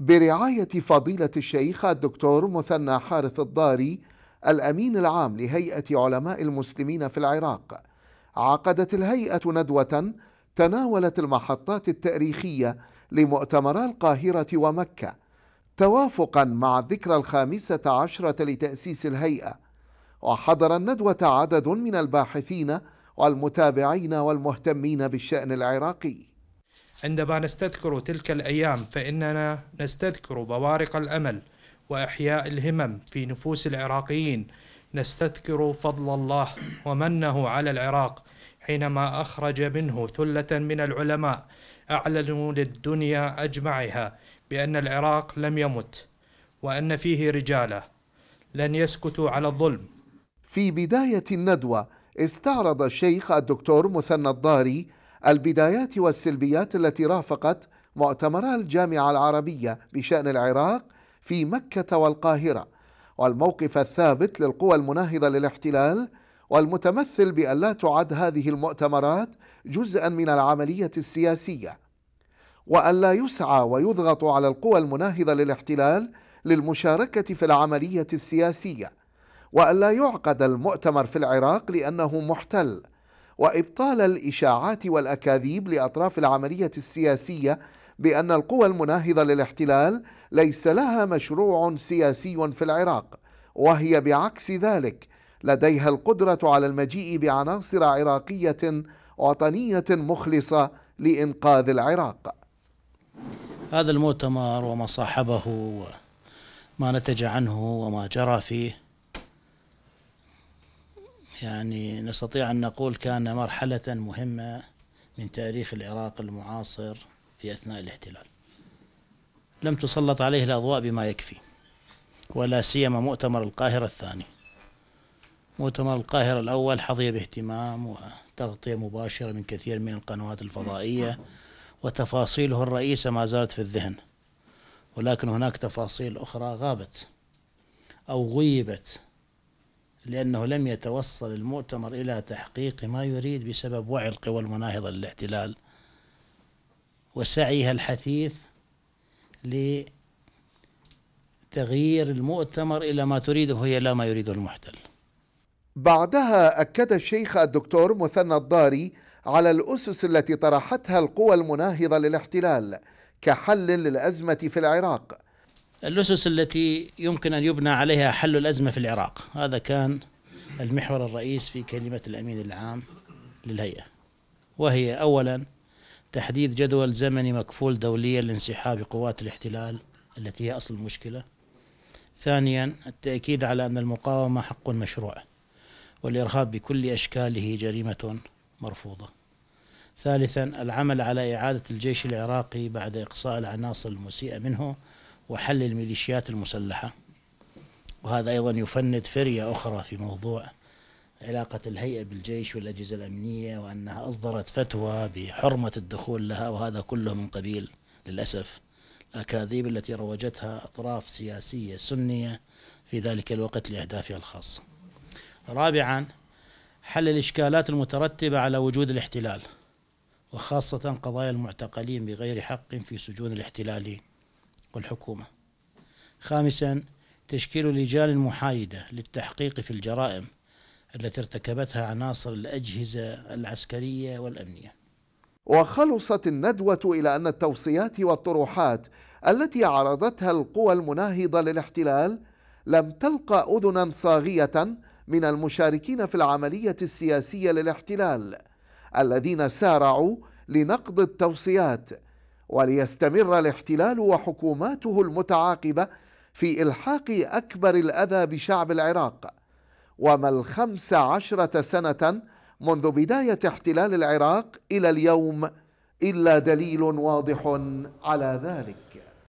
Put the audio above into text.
برعاية فضيلة الشيخ الدكتور مثنى حارث الضاري الأمين العام لهيئة علماء المسلمين في العراق عقدت الهيئة ندوة تناولت المحطات التاريخية لمؤتمرا القاهرة ومكة توافقا مع الذكرى الخامسة عشرة لتأسيس الهيئة وحضر الندوة عدد من الباحثين والمتابعين والمهتمين بالشأن العراقي عندما نستذكر تلك الأيام فإننا نستذكر بوارق الأمل وإحياء الهمم في نفوس العراقيين نستذكر فضل الله ومنه على العراق حينما أخرج منه ثلة من العلماء أعلنوا للدنيا أجمعها بأن العراق لم يمت وأن فيه رجاله لن يسكتوا على الظلم في بداية الندوة استعرض الشيخ الدكتور مثنى الضاري البدايات والسلبيات التي رافقت مؤتمر الجامعة العربية بشأن العراق في مكة والقاهرة والموقف الثابت للقوى المناهضة للاحتلال والمتمثل بأن لا تعد هذه المؤتمرات جزءا من العملية السياسية وأن لا يسعى ويضغط على القوى المناهضة للاحتلال للمشاركة في العملية السياسية وأن لا يعقد المؤتمر في العراق لأنه محتل وإبطال الإشاعات والأكاذيب لأطراف العملية السياسية بأن القوى المناهضة للاحتلال ليس لها مشروع سياسي في العراق وهي بعكس ذلك لديها القدرة على المجيء بعناصر عراقية وطنية مخلصة لإنقاذ العراق هذا المؤتمر وما صاحبه وما نتج عنه وما جرى فيه يعني نستطيع أن نقول كان مرحلة مهمة من تاريخ العراق المعاصر في أثناء الاحتلال لم تسلط عليه الأضواء بما يكفي ولا سيما مؤتمر القاهرة الثاني مؤتمر القاهرة الأول حظي باهتمام وتغطية مباشرة من كثير من القنوات الفضائية وتفاصيله الرئيسة ما زالت في الذهن ولكن هناك تفاصيل أخرى غابت أو غيبت لأنه لم يتوصل المؤتمر إلى تحقيق ما يريد بسبب وعي القوى المناهضة للاحتلال وسعيها الحثيث لتغيير المؤتمر إلى ما تريده هي لا ما يريده المحتل بعدها أكد الشيخ الدكتور مثنى الضاري على الأسس التي طرحتها القوى المناهضة للاحتلال كحل للأزمة في العراق الأسس التي يمكن أن يبنى عليها حل الأزمة في العراق هذا كان المحور الرئيس في كلمة الأمين العام للهيئة وهي أولا تحديد جدول زمني مكفول دوليا لانسحاب قوات الاحتلال التي هي أصل المشكلة ثانيا التأكيد على أن المقاومة حق مشروع والإرهاب بكل أشكاله جريمة مرفوضة ثالثا العمل على إعادة الجيش العراقي بعد إقصاء العناصر المسيئة منه وحل الميليشيات المسلحة وهذا أيضا يفند فرية أخرى في موضوع علاقة الهيئة بالجيش والأجهزة الأمنية وأنها أصدرت فتوى بحرمة الدخول لها وهذا كله من قبيل للأسف الأكاذيب التي روجتها أطراف سياسية سنية في ذلك الوقت لأهدافها الخاصة رابعا حل الإشكالات المترتبة على وجود الاحتلال وخاصة قضايا المعتقلين بغير حق في سجون الاحتلال والحكومة خامسا تشكيل لجان محايدة للتحقيق في الجرائم التي ارتكبتها عناصر الأجهزة العسكرية والأمنية وخلصت الندوة إلى أن التوصيات والطروحات التي عرضتها القوى المناهضة للاحتلال لم تلقى أذنا صاغية من المشاركين في العملية السياسية للاحتلال الذين سارعوا لنقض التوصيات وليستمر الاحتلال وحكوماته المتعاقبه في الحاق اكبر الاذى بشعب العراق وما الخمس عشره سنه منذ بدايه احتلال العراق الى اليوم الا دليل واضح على ذلك